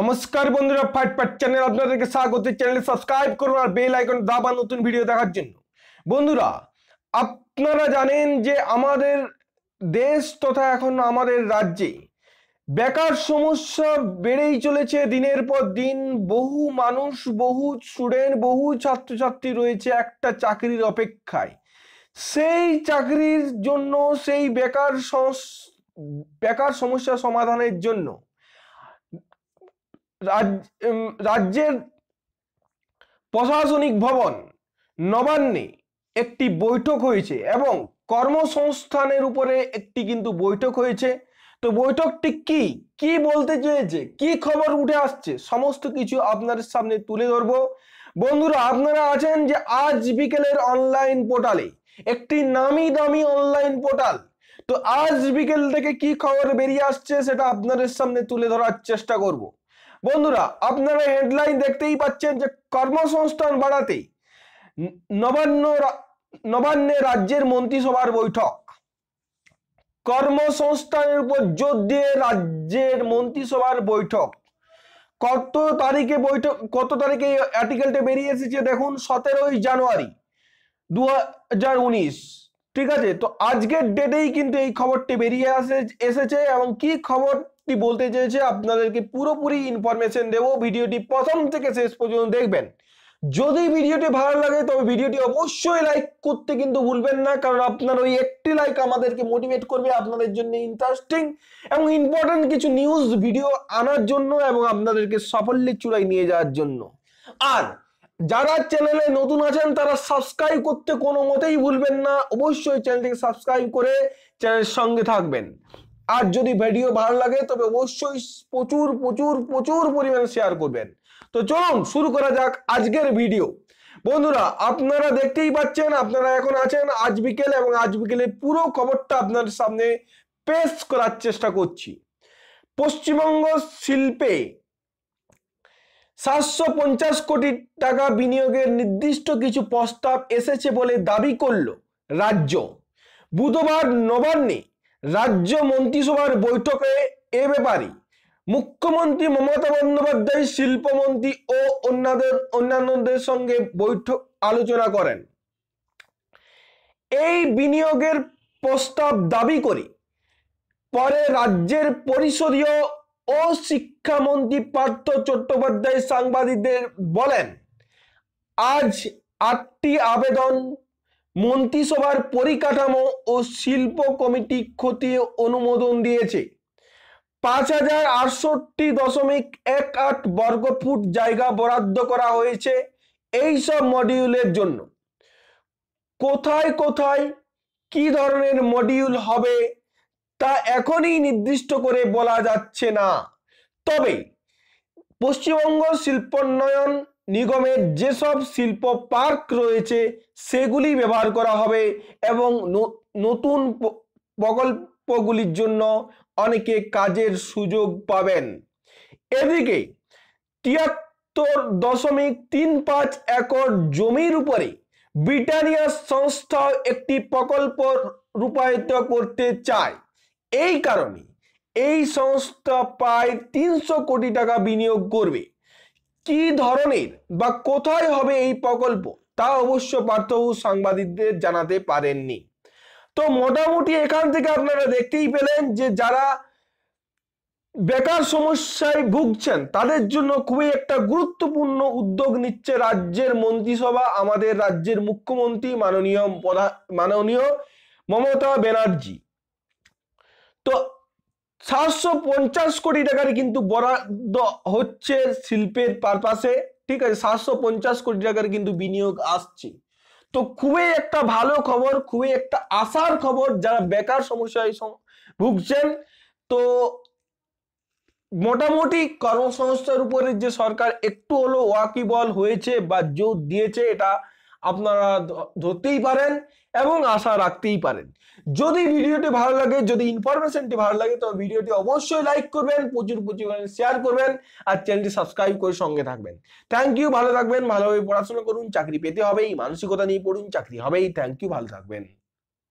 নমস্কার বন্ধুরা fight fight channel আপনাদেরকে স্বাগত চ্যানেল সাবস্ক্রাইব করুন আর বেল আইকন দাবা নতুন ভিডিও দেখার জন্য বন্ধুরা আপনারা জানেন যে আমাদের দেশ তথা এখন আমাদের রাজ্যে বেকার সমস্যা বেড়েই চলেছে দিনের পর দিন বহু মানুষ বহু স্টুডেন্ট বহু ছাত্রছাত্রী রয়েছে একটা চাকরির অপেক্ষায় সেই চাকরির জন্য সেই বেকার বেকার সমস্যা সমাধানের জন্য রাজ্যের প্রশাসনিক ভবন নবান্নে একটি বৈঠক হয়েছে এবং কর্মসংস্থানের উপরে একটি কিন্তু বৈঠক হয়েছে তো বৈঠকটি কি কি বলতে চেয়েছে কি খবর উঠে আসছে সমস্ত কিছু আপনাদের সামনে তুলে ধরব বন্ধুরা আপনারা আছেন যে আজ বিকেলের অনলাইন পোর্টালে একটি নামি দামি অনলাইন পোর্টাল তো আজ বিকেল থেকে কি খবর বেরিয়ে আসছে সেটা আপনাদের সামনে তুলে ধরার চেষ্টা করবো বন্ধুরা আপনারা হেডলাইন দেখতেই পাচ্ছেন যে কর্মসংস্থান বাড়াতে নবান্ন নবান্ন রাজ্যের মন্ত্রিসভার বৈঠক কর্মসংস্থানের উপর জোর দিয়ে রাজ্যের মন্ত্রিসভার বৈঠক কত তারিখে বৈঠক কত তারিখে আর্টিকেলটা বেরিয়ে এসেছে দেখুন সতেরোই জানুয়ারি দু ঠিক আছে তো আজকের ডেটেই কিন্তু এই খবরটি বেরিয়ে আসে এসেছে এবং কি খবর কি বলতে চেয়েছে আপনাদেরকে পুরোপুরি ইনফরমেশন দেবো ভিডিওটি প্রথম থেকে শেষ পর্যন্ত দেখবেন যদি ভিডিওটি ভালো লাগে তবে ভিডিওটি অবশ্যই লাইক করতে কিন্তু ভুলবেন না কারণ আপনার ওই একটি লাইক আমাদেরকে মোটিভেট করবে আপনাদের জন্য ইন্টারেস্টিং এবং ইম্পর্টেন্ট কিছু নিউজ ভিডিও আনার জন্য এবং আপনাদেরকে সাফল্যের চূড়ায় নিয়ে যাওয়ার জন্য আর যারা চ্যানেলে নতুন আছেন তারা সাবস্ক্রাইব করতে কোনো মতেই ভুলবেন না অবশ্যই চ্যানেলটিকে সাবস্ক্রাইব করে চ্যানেলের সঙ্গে থাকবেন আর যদি ভিডিও ভালো লাগে তবে অবশ্যই প্রচুর প্রচুর প্রচুর পরিমাণে শেয়ার করবেন তো চলুন শুরু করা যাক আজকের ভিডিও বন্ধুরা আপনারা দেখতেই পাচ্ছেন আপনারা এখন আছেন আজ বিকেল এবং আজ বিকেলে পুরো খবরটা আপনার সামনে পেশ করার চেষ্টা করছি পশ্চিমবঙ্গ শিল্পে সাতশো পঞ্চাশ কোটি টাকা বিনিয়োগের নির্দিষ্ট কিছু প্রস্তাব এসেছে বলে দাবি করল রাজ্য বুধবার নবান্নে রাজ্য মন্ত্রিসভার বৈঠকে এ ব্যাপারে মুখ্যমন্ত্রী মমতা বন্দ্যোপাধ্যায় শিল্পমন্ত্রী ও অন্যদের অন্যান্যদের সঙ্গে বৈঠক আলোচনা করেন এই বিনিয়োগের প্রস্তাব দাবি করে পরে রাজ্যের পরিষদীয় ও শিক্ষামন্ত্রী পার্থ চট্টোপাধ্যায় সাংবাদিকদের বলেন আজ আটটি আবেদন মন্ত্রিসভার পরিকাঠামো ও শিল্প কমিটি ক্ষতি অনুমোদন দিয়েছে পাঁচ হাজার আটষট্টি দশমিক এক আট বর্গফুট জায়গা বরাদ্দ করা হয়েছে এই সব মডিউলের জন্য কোথায় কোথায় কি ধরনের মডিউল হবে তা এখনই নির্দিষ্ট করে বলা যাচ্ছে না তবে পশ্চিমবঙ্গ শিল্পোন্নয়ন নিগমের যেসব শিল্প পার্ক রয়েছে সেগুলি ব্যবহার করা হবে এবং নতুন প্রকল্পগুলির জন্য অনেকে কাজের সুযোগ পাবেন এদিকে তিয়াত্তর দশমিক তিন পাঁচ একর জমির উপরে ব্রিটানিয়া সংস্থা একটি প্রকল্প রূপায়িত করতে চায় এই কারণে এই সংস্থা প্রায় তিনশো কোটি টাকা বিনিয়োগ করবে কি ধরনের বা কোথায় হবে এই প্রকল্প তা অবশ্য পার্থ সাংবাদিকদের জানাতে পারেননি তো মোটামুটি এখান থেকে আপনারা দেখতেই পেলেন যে যারা বেকার সমস্যায় ভুগছেন তাদের জন্য খুবই একটা গুরুত্বপূর্ণ উদ্যোগ নিচ্ছে রাজ্যের মন্ত্রিসভা আমাদের রাজ্যের মুখ্যমন্ত্রী মাননীয় মাননীয় মমতা ব্যানার্জি তো সাতশো পঞ্চাশ কোটি টাকার কিন্তু বরাদ্দ হচ্ছে শিল্পের পারপাসে ঠিক আছে সাতশো পঞ্চাশ কোটি টাকার কিন্তু বিনিয়োগ আসছে তো খুবই একটা ভালো খবর খুবই একটা আশার খবর যারা বেকার সমস্যায় ভুগছেন তো মোটামুটি কর্মসংস্থার উপরে যে সরকার একটু হলো ওয়াকিবল হয়েছে বা জোর দিয়েছে এটা আপনারা ধরতেই পারেন এবং আশা রাখতেই পারেন যদি ভিডিওটি ভালো লাগে যদি ইনফরমেশনটি ভালো লাগে তবে ভিডিওটি অবশ্যই লাইক করবেন প্রচুর প্রচুর শেয়ার করবেন আর চ্যানেলটি সাবস্ক্রাইব করে সঙ্গে থাকবেন থ্যাংক ইউ ভালো থাকবেন ভালোভাবে পড়াশোনা করুন চাকরি পেতে হবেই মানসিকতা নিয়ে পড়ুন চাকরি হবেই থ্যাংক ইউ ভালো থাকবেন